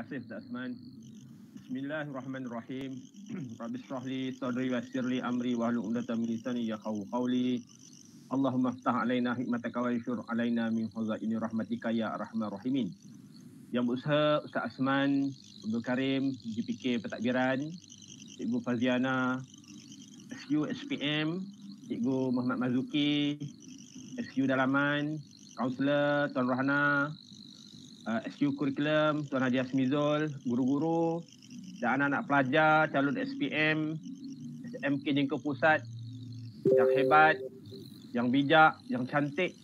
kasih Ustaz Azman. Bismillahirrahmanirrahim. Rabbi syrahli sadri wa yassirli amri wa hlul 'uqdatam min lisani yafqahu qawli. Allahumma aftah 'alaina hikmataka wa yashur 'alaina min khazaini rahmatika ya arhamar rahimin. Yang berusaha Ustaz Azman, Abdul Karim, GPK Pentadbiran, Ibu Faziana, SU SPM, ibu Muhammad Mazuki, SU Dalaman, Kaunselor, Tuan Rahana, Ah, SQ Curriculum, Tuan Haji Asmizul, guru-guru dan anak-anak pelajar, calon SPM, SMK Jengka Pusat yang hebat, yang bijak, yang cantik,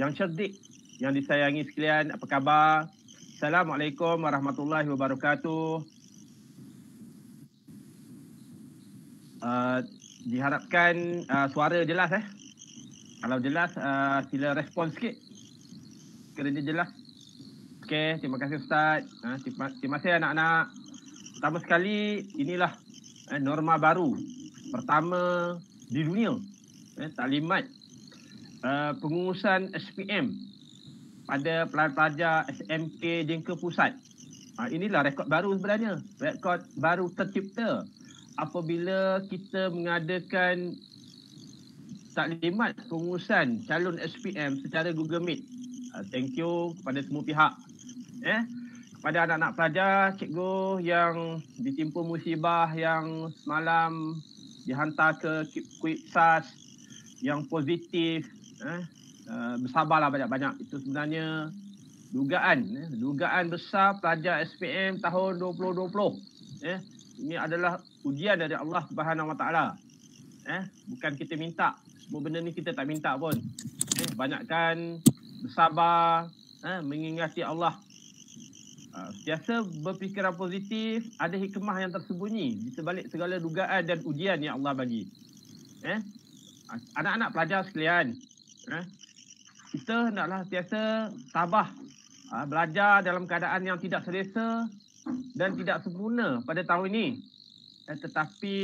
yang cerdik, yang disayangi sekalian. Apa khabar? Assalamualaikum warahmatullahi wabarakatuh. Uh, diharapkan uh, suara jelas eh. Kalau jelas, uh, sila respon sikit. Kerana jelas. Okey, terima kasih Ustaz. Ha, terima kasih anak-anak. Pertama sekali, inilah eh, norma baru. Pertama di dunia. Eh, taklimat uh, pengurusan SPM pada pelajar-pelajar SMK Jengka Pusat. Uh, inilah rekod baru sebenarnya. Rekod baru tercipta apabila kita mengadakan taklimat pengurusan calon SPM secara Google Meet. Ha, thank you kepada semua pihak eh kepada anak-anak pelajar cikgu yang ditimpa musibah yang semalam dihantar ke Kuipsas yang positif eh, eh bersabarlah banyak-banyak itu sebenarnya dugaan eh? dugaan besar pelajar SPM tahun 2020 eh ini adalah ujian dari Allah Subhanahu Wa Taala eh bukan kita minta semua benda ni kita tak minta pun eh? banyakkan bersabar eh mengingati Allah Biasa ha, berfikiran positif, ada hikmah yang tersembunyi di sebalik segala dugaan dan ujian yang Allah bagi. Eh? Ha, anak-anak pelajar sekalian, eh? kita hendaklah sentiasa tabah uh, belajar dalam keadaan yang tidak selesa dan tidak sempurna pada tahun ini. Eh, tetapi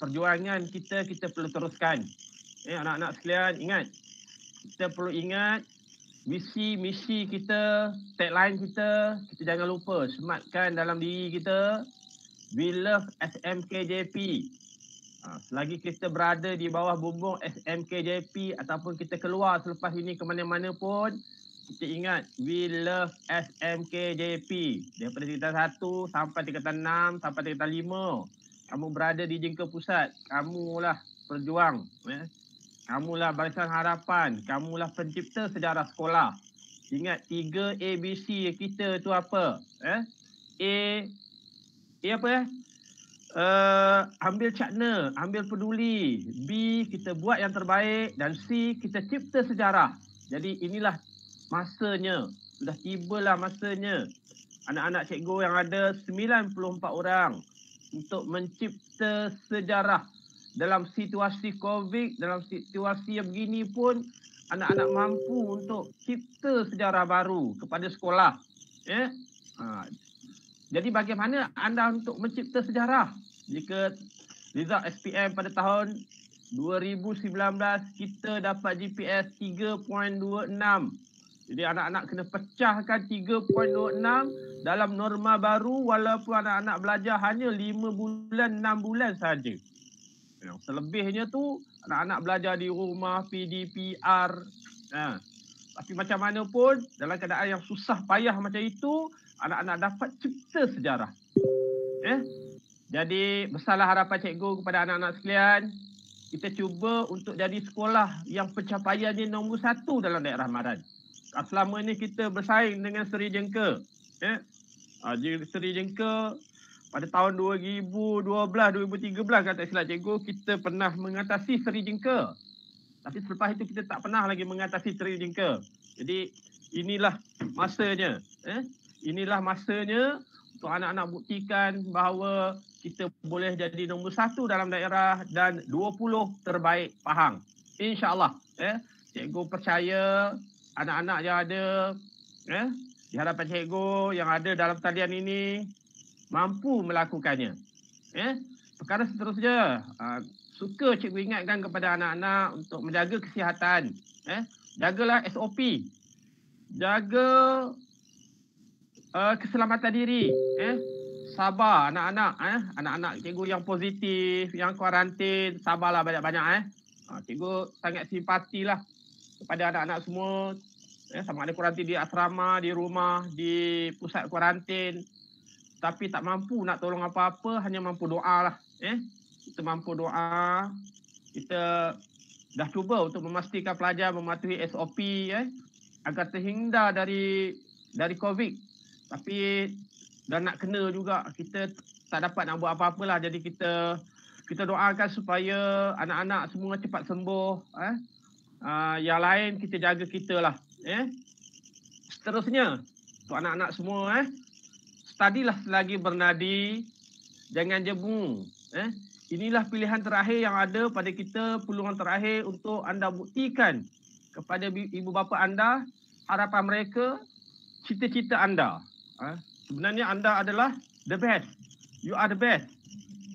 perjuangan kita, kita perlu teruskan. Eh, anak-anak sekalian, ingat. Kita perlu ingat misi misi kita, tagline kita, kita jangan lupa sematkan dalam diri kita. We love SMKJP. Ha, selagi kita berada di bawah bumbung SMKJP ataupun kita keluar selepas ini ke mana-mana pun, kita ingat we love SMKJP. Daripada tingkatan satu sampai tingkatan enam sampai tingkatan lima. Kamu berada di jengka pusat. Kamulah perjuang. Ya. Kamulah barisan harapan. Kamulah pencipta sejarah sekolah. Ingat tiga ABC kita tu apa? Eh? A, A apa eh? Uh, ambil cakna, ambil peduli. B, kita buat yang terbaik. Dan C, kita cipta sejarah. Jadi inilah masanya. Sudah lah masanya. Anak-anak cikgu yang ada 94 orang untuk mencipta sejarah dalam situasi COVID, dalam situasi yang begini pun anak-anak mampu untuk cipta sejarah baru kepada sekolah. Eh? Ha. Jadi bagaimana anda untuk mencipta sejarah jika result SPM pada tahun 2019 kita dapat GPS 3.26. Jadi anak-anak kena pecahkan 3.26 dalam norma baru walaupun anak-anak belajar hanya 5 bulan, 6 bulan saja. Selebihnya tu anak-anak belajar di rumah PDPR. Ha. Tapi macam mana pun dalam keadaan yang susah payah macam itu anak-anak dapat cipta sejarah. Eh? Jadi besarlah harapan cikgu kepada anak-anak sekalian. Kita cuba untuk jadi sekolah yang pencapaiannya nombor satu dalam daerah Maran. Selama ini kita bersaing dengan Seri Jengka. Eh? Seri Jengka pada tahun 2012 2013 kata silap cikgu kita pernah mengatasi seri jingka tapi selepas itu kita tak pernah lagi mengatasi seri jingka jadi inilah masanya eh inilah masanya untuk anak-anak buktikan bahawa kita boleh jadi nombor satu dalam daerah dan 20 terbaik Pahang. InsyaAllah. Eh, cikgu percaya anak-anak yang ada eh, di hadapan cikgu yang ada dalam talian ini mampu melakukannya. Eh? Perkara seterusnya, aa, ha, suka cikgu ingatkan kepada anak-anak untuk menjaga kesihatan. Eh? Jagalah SOP. Jaga uh, keselamatan diri. Eh? Sabar anak-anak. Eh? Anak-anak cikgu yang positif, yang kuarantin, sabarlah banyak-banyak. Eh? Ha, cikgu sangat lah kepada anak-anak semua. Eh, sama ada kuarantin di asrama, di rumah, di pusat kuarantin tapi tak mampu nak tolong apa-apa hanya mampu doa lah eh kita mampu doa kita dah cuba untuk memastikan pelajar mematuhi SOP eh agar terhindar dari dari covid tapi dah nak kena juga kita tak dapat nak buat apa-apalah jadi kita kita doakan supaya anak-anak semua cepat sembuh eh uh, yang lain kita jaga kita lah eh seterusnya untuk anak-anak semua eh tadilah selagi bernadi jangan jemu eh inilah pilihan terakhir yang ada pada kita peluang terakhir untuk anda buktikan kepada ibu bapa anda harapan mereka cita-cita anda eh? sebenarnya anda adalah the best you are the best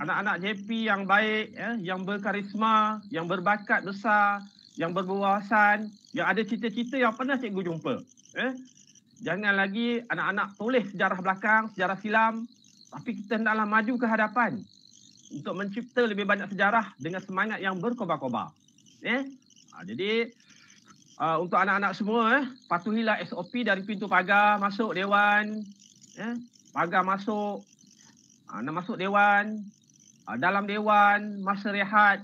anak-anak JP yang baik eh? yang berkarisma yang berbakat besar yang berwawasan yang ada cita-cita yang pernah cikgu jumpa eh Jangan lagi anak-anak tulis sejarah belakang, sejarah silam. Tapi kita hendaklah maju ke hadapan. Untuk mencipta lebih banyak sejarah dengan semangat yang berkobar-kobar. Eh? Ha, jadi, ha, untuk anak-anak semua, eh, patuhilah SOP dari pintu pagar masuk Dewan. Eh? Pagar masuk. Ha, nak masuk Dewan. Dalam Dewan, masa rehat.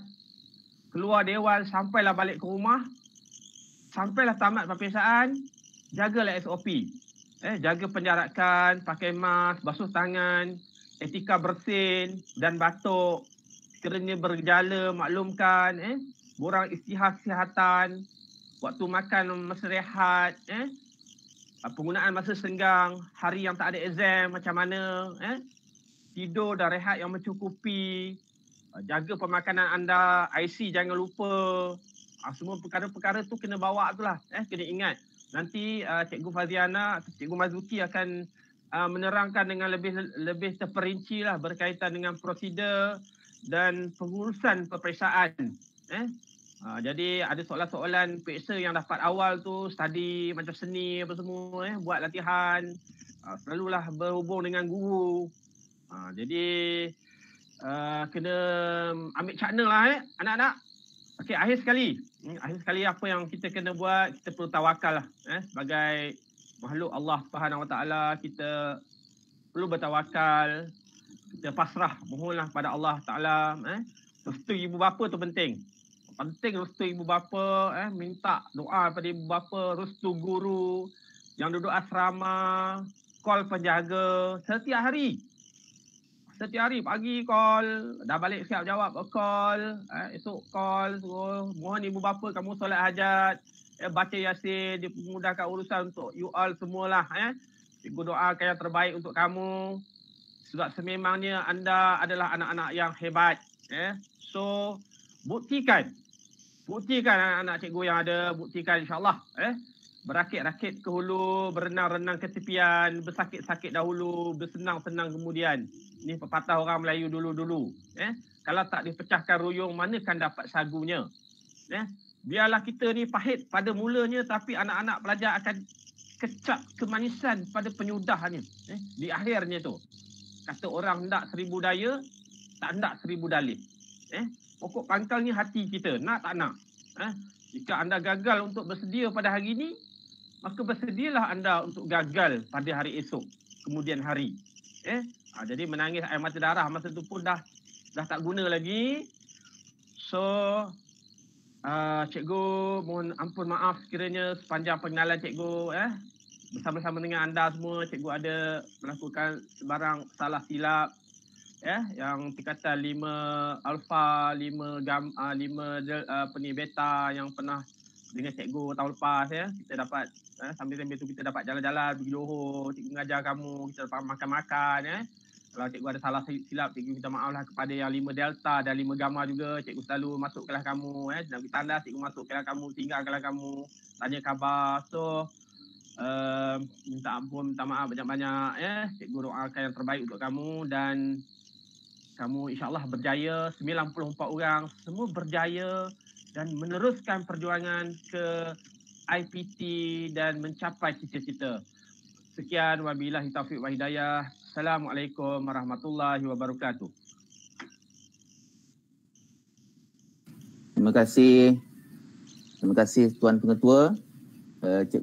Keluar Dewan, sampailah balik ke rumah. Sampailah tamat perpisahan jagalah SOP. Eh, jaga penjarakan, pakai mask, basuh tangan, etika bersin dan batuk, kerana bergejala maklumkan, eh, borang istihar kesihatan, waktu makan masa rehat, eh, penggunaan masa senggang, hari yang tak ada exam macam mana, eh, tidur dan rehat yang mencukupi, eh, jaga pemakanan anda, IC jangan lupa, ah, semua perkara-perkara tu kena bawa tu lah, eh, kena ingat nanti uh, Cikgu Faziana atau Cikgu Mazuki akan uh, menerangkan dengan lebih lebih terperinci lah berkaitan dengan prosedur dan pengurusan peperiksaan. Eh? Uh, jadi ada soalan-soalan periksa yang dapat awal tu, study macam seni apa semua, eh? buat latihan, uh, selalulah berhubung dengan guru. Uh, jadi uh, kena ambil cakna lah eh, anak-anak. Okey, akhir sekali. Hmm, akhir sekali apa yang kita kena buat, kita perlu tawakal lah. Eh, sebagai makhluk Allah SWT, kita perlu bertawakal. Kita pasrah, mohonlah pada Allah Taala. Eh. Restu ibu bapa tu penting. Penting restu ibu bapa. Eh, minta doa pada ibu bapa. Restu guru yang duduk asrama. Call penjaga. Setiap hari setiap hari pagi call, dah balik siap jawab call, eh, esok call suruh mohon ibu bapa kamu solat hajat, eh, baca yasin, dipermudahkan urusan untuk you all semualah. Eh. Cikgu doakan yang terbaik untuk kamu. Sebab sememangnya anda adalah anak-anak yang hebat. Eh. So, buktikan. Buktikan anak-anak cikgu yang ada, buktikan insyaAllah. Eh. Berakit-rakit ke hulu, berenang-renang ke tepian, bersakit-sakit dahulu, bersenang-senang kemudian. Ini pepatah orang Melayu dulu-dulu. Eh? Kalau tak dipecahkan ruyung, mana kan dapat sagunya? Eh? Biarlah kita ni pahit pada mulanya tapi anak-anak pelajar akan kecap kemanisan pada penyudahannya. Eh? Di akhirnya tu. Kata orang nak seribu daya, tak nak seribu dalih. Eh? Pokok pangkal ni hati kita, nak tak nak. Eh? Jika anda gagal untuk bersedia pada hari ini, maka bersedialah anda untuk gagal pada hari esok kemudian hari eh ha, jadi menangis air mata darah masa itu pun dah dah tak guna lagi so Uh, cikgu mohon ampun maaf kiranya sepanjang pengenalan cikgu eh bersama-sama dengan anda semua cikgu ada melakukan sebarang salah silap eh yang tingkatan lima alfa lima gam ah, lima uh, apa ni beta yang pernah dengan cikgu tahun lepas ya kita dapat eh, sambil-sambil tu kita dapat jalan-jalan pergi Johor cikgu mengajar kamu kita dapat makan-makan ya kalau cikgu ada salah silap cikgu minta maaf lah kepada yang lima delta dan lima gamma juga cikgu selalu masuk kelas kamu ya. eh dan kita tanda cikgu masuk kelas kamu tinggal kelas kamu tanya khabar so uh, minta ampun minta maaf banyak-banyak ya cikgu doakan yang terbaik untuk kamu dan kamu insyaAllah berjaya 94 orang semua berjaya dan meneruskan perjuangan ke IPT dan mencapai cita-cita. Sekian wabillahi taufiq wa hidayah. Assalamualaikum warahmatullahi wabarakatuh. Terima kasih. Terima kasih tuan pengetua, uh,